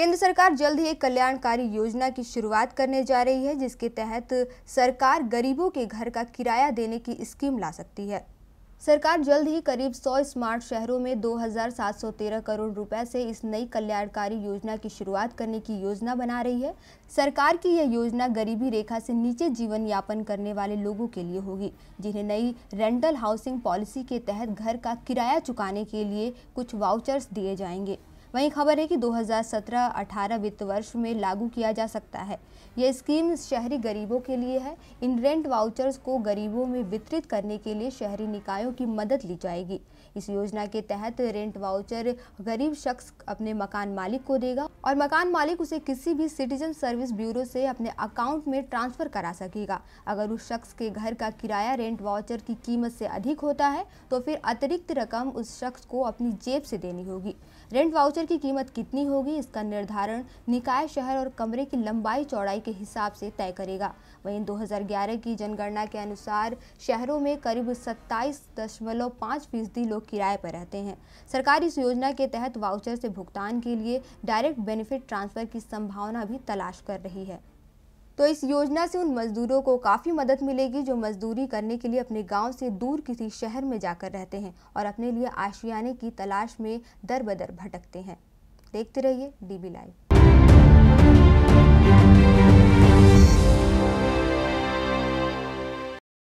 केंद्र सरकार जल्द ही एक कल्याणकारी योजना की शुरुआत करने जा रही है जिसके तहत सरकार गरीबों के घर का किराया देने की स्कीम ला सकती है सरकार जल्द ही करीब 100 स्मार्ट शहरों में 2,713 करोड़ रुपए से इस नई कल्याणकारी योजना की शुरुआत करने की योजना बना रही है सरकार की यह योजना गरीबी रेखा से नीचे जीवन यापन करने वाले लोगों के लिए होगी जिन्हें नई रेंटल हाउसिंग पॉलिसी के तहत घर का किराया चुकाने के लिए कुछ वाउचर्स दिए जाएंगे वहीं खबर है कि 2017-18 वित्त वर्ष में लागू किया जा सकता है यह स्कीम शहरी गरीबों के लिए है इन रेंट वाउचर्स को गरीबों में वितरित करने के लिए शहरी निकायों की मदद ली जाएगी इस योजना के तहत रेंट वाउचर गरीब शख्स अपने मकान मालिक को देगा और मकान मालिक उसे किसी भी सिटीजन सर्विस ब्यूरो से अपने अकाउंट में ट्रांसफर करा सकेगा अगर उस शख्स के घर का किराया रेंट वाउचर की कीमत से अधिक होता है तो फिर अतिरिक्त रकम उस शख्स को अपनी जेब से देनी होगी रेंट वाउचर फर्नीचर की कीमत कितनी होगी इसका निर्धारण निकाय शहर और कमरे की लंबाई चौड़ाई के हिसाब से तय करेगा वहीं 2011 की जनगणना के अनुसार शहरों में करीब सत्ताईस दशमलव पाँच फीसदी लोग किराए पर रहते हैं सरकार इस योजना के तहत वाउचर से भुगतान के लिए डायरेक्ट बेनिफिट ट्रांसफर की संभावना भी तलाश कर रही है तो इस योजना से उन मजदूरों को काफ़ी मदद मिलेगी जो मजदूरी करने के लिए अपने गाँव से दूर किसी शहर में जाकर रहते हैं और अपने लिए आशियाने की तलाश में दर बदर भटकते हैं देखते रहिए डी लाइव